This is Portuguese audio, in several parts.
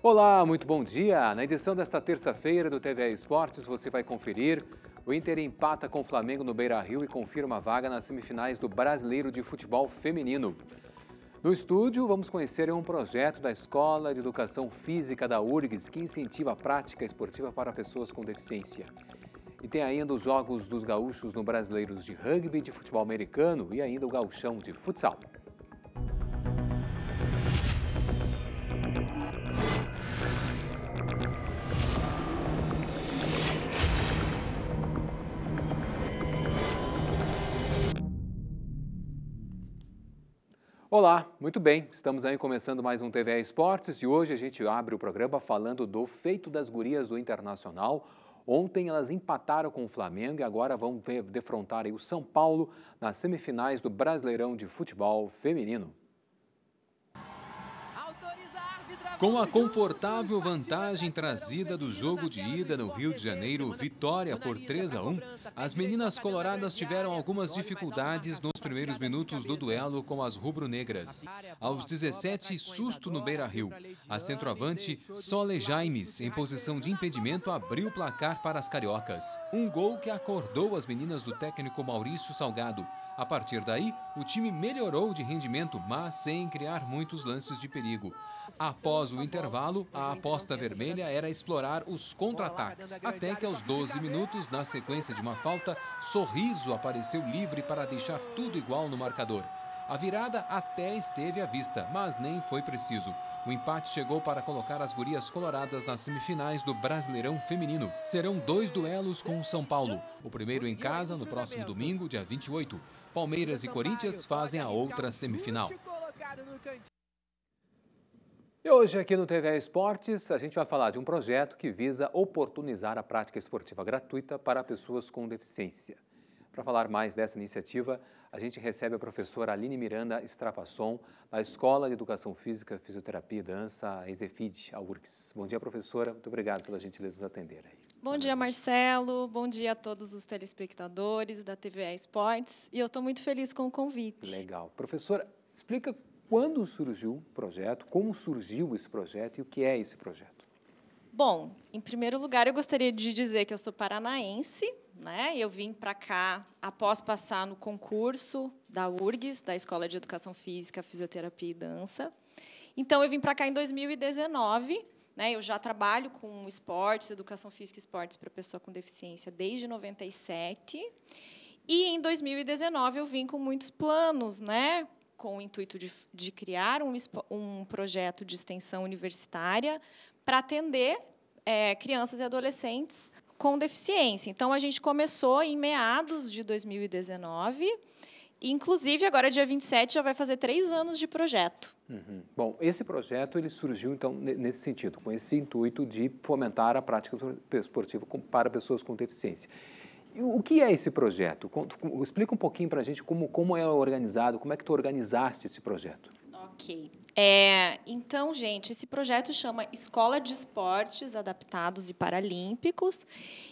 Olá, muito bom dia! Na edição desta terça-feira do TV Esportes, você vai conferir. O Inter empata com o Flamengo no Beira Rio e confirma a vaga nas semifinais do Brasileiro de Futebol Feminino. No estúdio, vamos conhecer um projeto da Escola de Educação Física da URGS que incentiva a prática esportiva para pessoas com deficiência. E tem ainda os Jogos dos Gaúchos no Brasileiros de Rugby, de Futebol Americano e ainda o Gauchão de Futsal. Olá, muito bem. Estamos aí começando mais um TV Esportes e hoje a gente abre o programa falando do feito das gurias do Internacional. Ontem elas empataram com o Flamengo e agora vão defrontar o São Paulo nas semifinais do Brasileirão de Futebol Feminino. Com a confortável vantagem trazida do jogo de ida no Rio de Janeiro, vitória por 3 a 1, as meninas coloradas tiveram algumas dificuldades nos primeiros minutos do duelo com as rubro-negras. Aos 17, susto no Beira-Rio. A centroavante Sole Jaimes, em posição de impedimento, abriu o placar para as cariocas. Um gol que acordou as meninas do técnico Maurício Salgado. A partir daí, o time melhorou de rendimento, mas sem criar muitos lances de perigo. Após Após o intervalo, a aposta vermelha era explorar os contra-ataques, até que aos 12 minutos, na sequência de uma falta, Sorriso apareceu livre para deixar tudo igual no marcador. A virada até esteve à vista, mas nem foi preciso. O empate chegou para colocar as gurias coloradas nas semifinais do Brasileirão Feminino. Serão dois duelos com o São Paulo. O primeiro em casa, no próximo domingo, dia 28. Palmeiras e Corinthians fazem a outra semifinal. E hoje aqui no TV Esportes, a gente vai falar de um projeto que visa oportunizar a prática esportiva gratuita para pessoas com deficiência. Para falar mais dessa iniciativa, a gente recebe a professora Aline Miranda Strapasson, da Escola de Educação Física, Fisioterapia e Dança, a Ezefid, a URGS. Bom dia, professora. Muito obrigado pela gentileza nos atender. Aí. Bom dia, Marcelo. Bom dia a todos os telespectadores da TVA Esportes. E eu estou muito feliz com o convite. Legal. Professora, explica quando surgiu o projeto, como surgiu esse projeto e o que é esse projeto? Bom, em primeiro lugar, eu gostaria de dizer que eu sou paranaense, né? Eu vim para cá após passar no concurso da URGS, da Escola de Educação Física, Fisioterapia e Dança. Então, eu vim para cá em 2019. Né? Eu já trabalho com esportes, educação física e esportes para pessoa com deficiência desde 97. E em 2019 eu vim com muitos planos, né? com o intuito de, de criar um, um projeto de extensão universitária para atender é, crianças e adolescentes com deficiência. Então, a gente começou em meados de 2019. Inclusive, agora, dia 27, já vai fazer três anos de projeto. Uhum. Bom, esse projeto ele surgiu, então, nesse sentido, com esse intuito de fomentar a prática esportiva para pessoas com deficiência o que é esse projeto? Explica um pouquinho para a gente como, como é organizado, como é que tu organizaste esse projeto. Ok. É, então, gente, esse projeto chama Escola de Esportes Adaptados e Paralímpicos.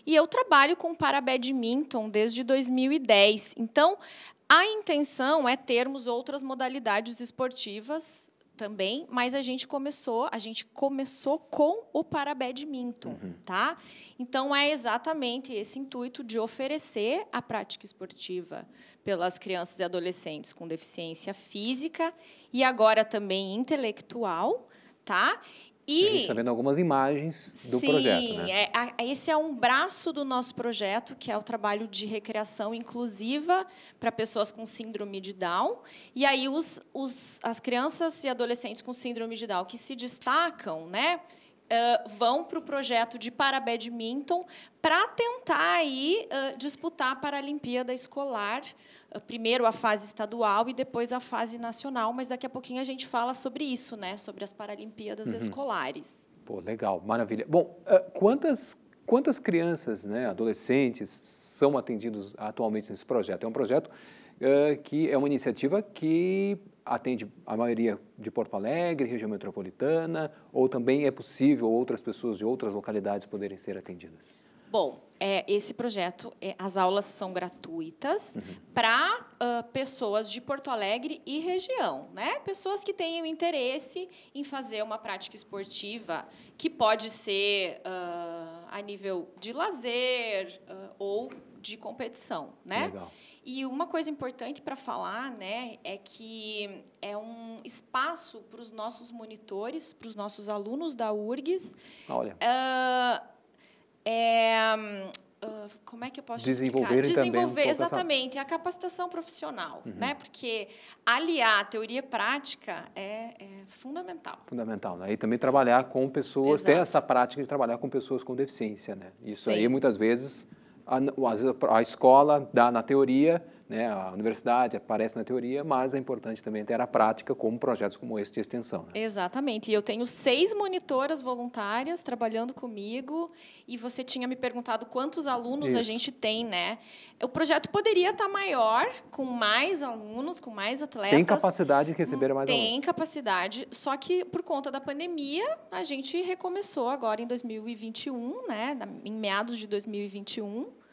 E eu trabalho com parabadminton desde 2010. Então, a intenção é termos outras modalidades esportivas também, mas a gente começou, a gente começou com o para uhum. tá? Então é exatamente esse intuito de oferecer a prática esportiva pelas crianças e adolescentes com deficiência física e agora também intelectual, tá? E, a gente está vendo algumas imagens do sim, projeto. Sim, né? é, esse é um braço do nosso projeto, que é o trabalho de recreação inclusiva para pessoas com síndrome de Down. E aí os, os, as crianças e adolescentes com síndrome de Down que se destacam, né? uh, vão para o projeto de parabadminton para tentar aí uh, disputar a Paralimpíada escolar, uh, primeiro a fase estadual e depois a fase nacional, mas daqui a pouquinho a gente fala sobre isso, né, sobre as Paralimpíadas uhum. escolares. Pô, legal, maravilha. Bom, quantas quantas crianças, né, adolescentes são atendidos atualmente nesse projeto? É um projeto que é uma iniciativa que atende a maioria de Porto Alegre, região metropolitana, ou também é possível outras pessoas de outras localidades poderem ser atendidas? Bom, é, esse projeto, é, as aulas são gratuitas uhum. para uh, pessoas de Porto Alegre e região, né? Pessoas que tenham interesse em fazer uma prática esportiva que pode ser uh, a nível de lazer uh, ou de competição, né? Legal. E uma coisa importante para falar, né, é que é um espaço para os nossos monitores, para os nossos alunos da URGS. Olha. Uh, é, ah, como é que eu posso desenvolver desenvolver também exatamente a capacitação profissional, uhum. né? Porque aliar teoria e prática é, é fundamental. Fundamental, né? E também trabalhar com pessoas, Exato. ter essa prática de trabalhar com pessoas com deficiência, né? Isso Sim. aí muitas vezes a, a escola dá na teoria né? A universidade aparece na teoria, mas é importante também ter a prática, como projetos como esse de extensão. Né? Exatamente. E eu tenho seis monitoras voluntárias trabalhando comigo, e você tinha me perguntado quantos alunos Isso. a gente tem, né? O projeto poderia estar maior, com mais alunos, com mais atletas. Tem capacidade de receber mais tem alunos. Tem capacidade, só que por conta da pandemia, a gente recomeçou agora em 2021, né? Em meados de 2021.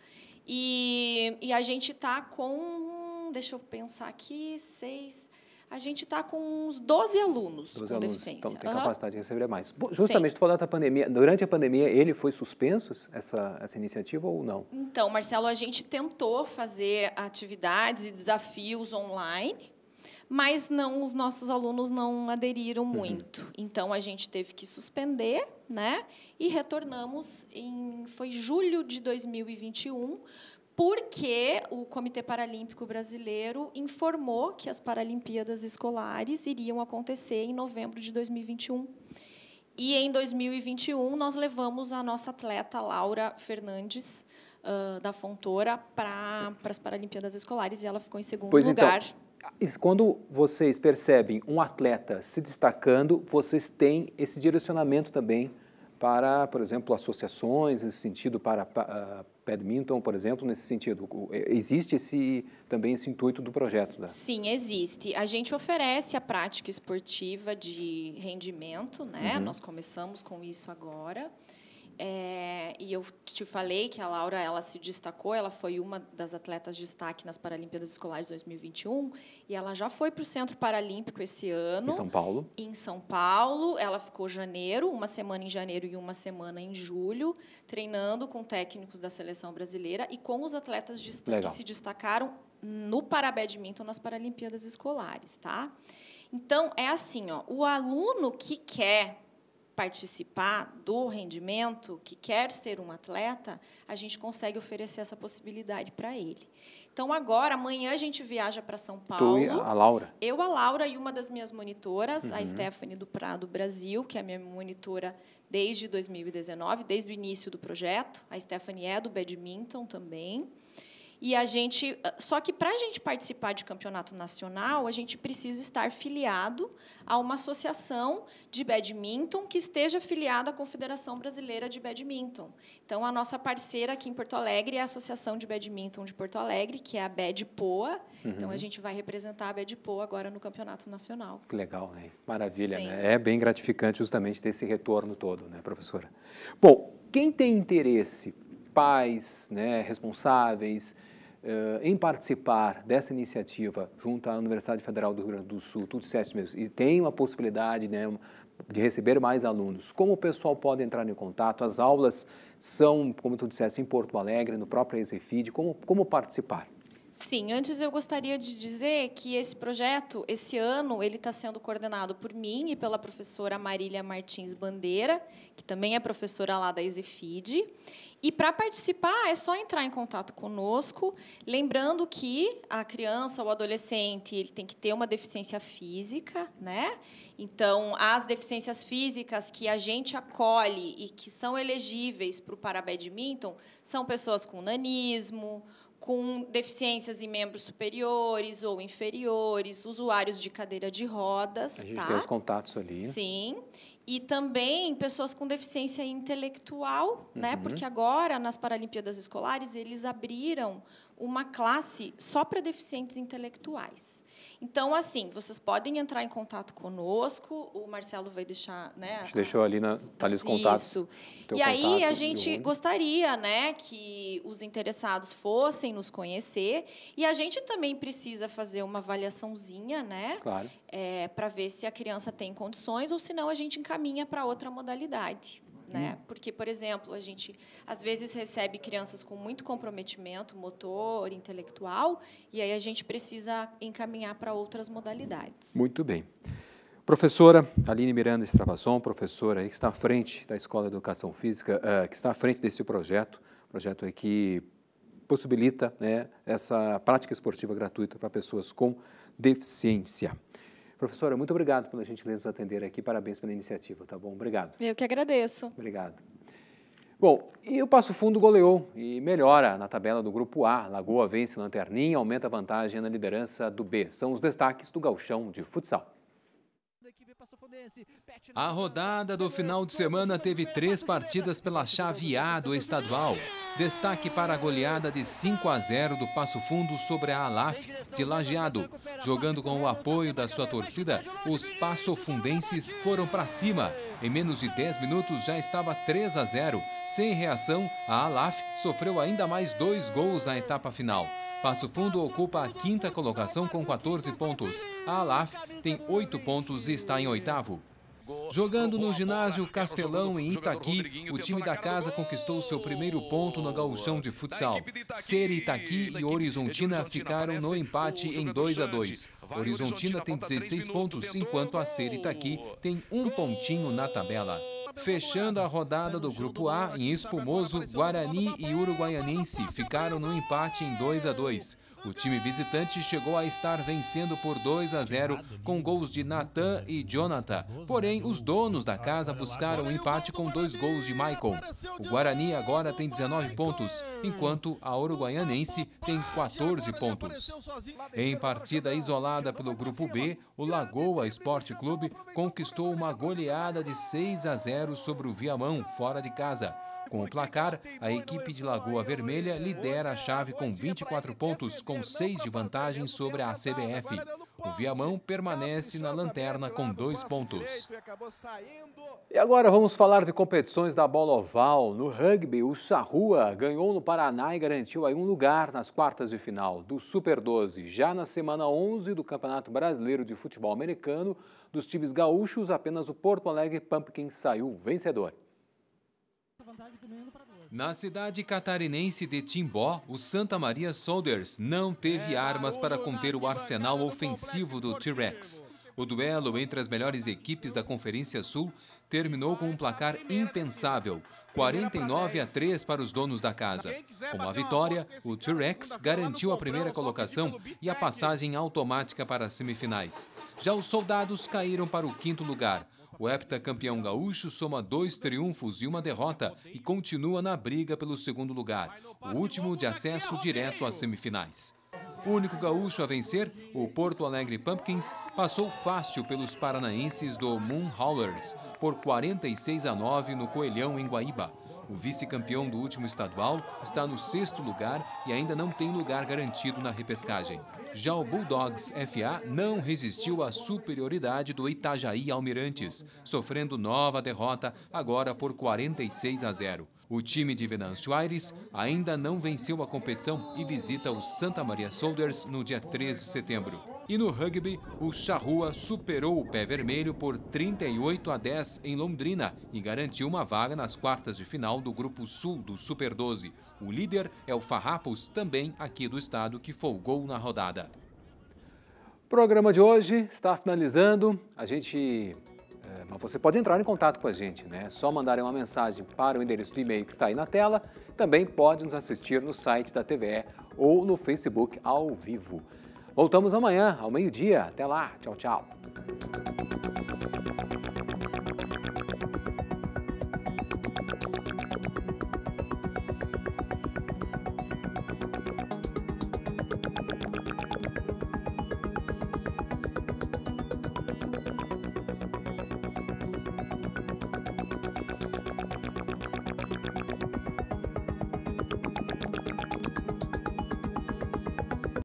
E, e a gente está com, deixa eu pensar aqui, seis, a gente está com uns 12 alunos 12 com alunos. deficiência. Então, tem uhum. capacidade de receber mais. Justamente, Sim. tu falou da pandemia, durante a pandemia ele foi suspenso, essa, essa iniciativa, ou não? Então, Marcelo, a gente tentou fazer atividades e desafios online, mas não, os nossos alunos não aderiram uhum. muito. Então a gente teve que suspender, né? E retornamos em foi julho de 2021 porque o Comitê Paralímpico Brasileiro informou que as Paralimpíadas Escolares iriam acontecer em novembro de 2021. E em 2021 nós levamos a nossa atleta Laura Fernandes uh, da Fontoura para as Paralimpíadas Escolares e ela ficou em segundo pois então, lugar. Então quando vocês percebem um atleta se destacando, vocês têm esse direcionamento também para, por exemplo, associações, nesse sentido, para uh, badminton, por exemplo, nesse sentido. É, existe esse, também esse intuito do projeto? Né? Sim, existe. A gente oferece a prática esportiva de rendimento, né? Uhum. Nós começamos com isso agora. É, e eu te falei que a Laura ela se destacou, ela foi uma das atletas de destaque nas Paralimpíadas Escolares 2021 e ela já foi para o Centro Paralímpico esse ano. Em São Paulo? Em São Paulo. Ela ficou janeiro, uma semana em janeiro e uma semana em julho, treinando com técnicos da seleção brasileira e com os atletas de, que se destacaram no Parabadminton nas Paralimpíadas Escolares. tá? Então, é assim: ó, o aluno que quer participar do rendimento, que quer ser um atleta, a gente consegue oferecer essa possibilidade para ele. Então, agora, amanhã a gente viaja para São Paulo. Tu e a Laura. Eu, a Laura e uma das minhas monitoras, uhum. a Stephanie do Prado Brasil, que é a minha monitora desde 2019, desde o início do projeto. A Stephanie é do badminton também. E a gente, ah, só que para a gente participar de campeonato nacional, a gente precisa estar filiado a uma associação de badminton que esteja filiada à Confederação Brasileira de Badminton. Então, a nossa parceira aqui em Porto Alegre é a Associação de Badminton de Porto Alegre, que é a Badpoa. Uhum. Então, a uhum. gente vai representar a Badpoa agora no campeonato nacional. Que legal, né? Maravilha, Sim. né? É bem gratificante justamente ter esse retorno todo, né, professora? Bom, quem tem interesse, pais, né, responsáveis, eh, em participar dessa iniciativa junto à Universidade Federal do Rio Grande do Sul, tudo certo mesmo, e tem uma possibilidade né, de receber mais alunos, como o pessoal pode entrar em contato? As aulas são, como tu disseste, em Porto Alegre, no próprio Exefid, como, como participar? Sim, antes eu gostaria de dizer que esse projeto, esse ano, ele está sendo coordenado por mim e pela professora Marília Martins Bandeira, que também é professora lá da Ezefid. E para participar é só entrar em contato conosco, lembrando que a criança ou adolescente ele tem que ter uma deficiência física, né? Então as deficiências físicas que a gente acolhe e que são elegíveis para o parabadminton são pessoas com nanismo com deficiências em membros superiores ou inferiores, usuários de cadeira de rodas. A gente tá? tem os contatos ali. Sim e também pessoas com deficiência intelectual, né? uhum. né? Porque agora nas Paralimpíadas escolares eles abriram uma classe só para deficientes intelectuais. Então, assim, vocês podem entrar em contato conosco. O Marcelo vai deixar, né? A gente a... deixou ali na tá ali os contatos. Isso. E aí a gente gostaria, né, que os interessados fossem nos conhecer. E a gente também precisa fazer uma avaliaçãozinha, né? Claro. É, para ver se a criança tem condições ou se não a gente caminha para outra modalidade. Uhum. Né? Porque, por exemplo, a gente às vezes recebe crianças com muito comprometimento motor, intelectual, e aí a gente precisa encaminhar para outras modalidades. Muito bem. Professora Aline Miranda Estravasson, professora que está à frente da Escola de Educação Física, eh, que está à frente desse projeto, projeto que possibilita né, essa prática esportiva gratuita para pessoas com deficiência. Professora, muito obrigado pela gentileza nos atender aqui. Parabéns pela iniciativa, tá bom? Obrigado. Eu que agradeço. Obrigado. Bom, e o Passo Fundo goleou e melhora na tabela do Grupo A. Lagoa vence Lanterninha, aumenta a vantagem na liderança do B. São os destaques do galchão de futsal. A rodada do final de semana teve três partidas pela chave A do estadual. Destaque para a goleada de 5 a 0 do Passo Fundo sobre a Alaf de Lajeado. Jogando com o apoio da sua torcida, os passofundenses foram para cima em menos de 10 minutos já estava 3 a 0. Sem reação, a Alaf sofreu ainda mais dois gols na etapa final. Passo Fundo ocupa a quinta colocação com 14 pontos. A Alaf tem 8 pontos e está em oitavo. Jogando no ginásio Castelão em Itaqui, o time da casa conquistou seu primeiro ponto no gauchão de futsal. Ser Itaqui e Horizontina ficaram no empate em 2 a 2. Horizontina tá tem 16 pontos, enquanto a Ser Itaqui tem um pontinho na tabela. Fechando a rodada do Grupo A, em Espumoso, Guarani e Uruguaianense ficaram no empate em 2 a 2. O time visitante chegou a estar vencendo por 2 a 0 com gols de Nathan e Jonathan. Porém, os donos da casa buscaram o um empate com dois gols de Michael. O Guarani agora tem 19 pontos, enquanto a Uruguaianense tem 14 pontos. Em partida isolada pelo grupo B, o Lagoa Esporte Clube conquistou uma goleada de 6 a 0 sobre o Viamão, fora de casa. Com o placar, a equipe de Lagoa Vermelha lidera a chave com 24 pontos, com 6 de vantagem sobre a CBF. O Viamão permanece na lanterna com dois pontos. E agora vamos falar de competições da bola oval. No rugby, o Charrua ganhou no Paraná e garantiu aí um lugar nas quartas de final do Super 12. Já na semana 11 do Campeonato Brasileiro de Futebol Americano, dos times gaúchos, apenas o Porto Alegre Pumpkin saiu vencedor vantagem para Na cidade catarinense de Timbó, o Santa Maria Soldiers não teve é armas para conter o tá arsenal ofensivo do T-Rex. O duelo entre as melhores equipes da Conferência Sul terminou com um placar impensável, 49 a 3 para os donos da casa. Com a vitória, o T-Rex garantiu a primeira colocação e a passagem automática para as semifinais. Já os soldados caíram para o quinto lugar, o heptacampeão gaúcho soma dois triunfos e uma derrota e continua na briga pelo segundo lugar, o último de acesso direto às semifinais. O único gaúcho a vencer, o Porto Alegre Pumpkins, passou fácil pelos paranaenses do Moon Howlers por 46 a 9 no Coelhão, em Guaíba. O vice-campeão do último estadual está no sexto lugar e ainda não tem lugar garantido na repescagem. Já o Bulldogs FA não resistiu à superioridade do Itajaí Almirantes, sofrendo nova derrota, agora por 46 a 0. O time de Venâncio Aires ainda não venceu a competição e visita o Santa Maria Soldiers no dia 13 de setembro. E no rugby, o Charrua superou o pé vermelho por 38 a 10 em Londrina e garantiu uma vaga nas quartas de final do Grupo Sul do Super 12. O líder é o Farrapos, também aqui do estado, que folgou na rodada. O programa de hoje está finalizando. A gente eh, mas você pode entrar em contato com a gente, né? É só mandar uma mensagem para o endereço do e-mail que está aí na tela. Também pode nos assistir no site da TVE ou no Facebook ao vivo. Voltamos amanhã, ao meio-dia. Até lá. Tchau, tchau.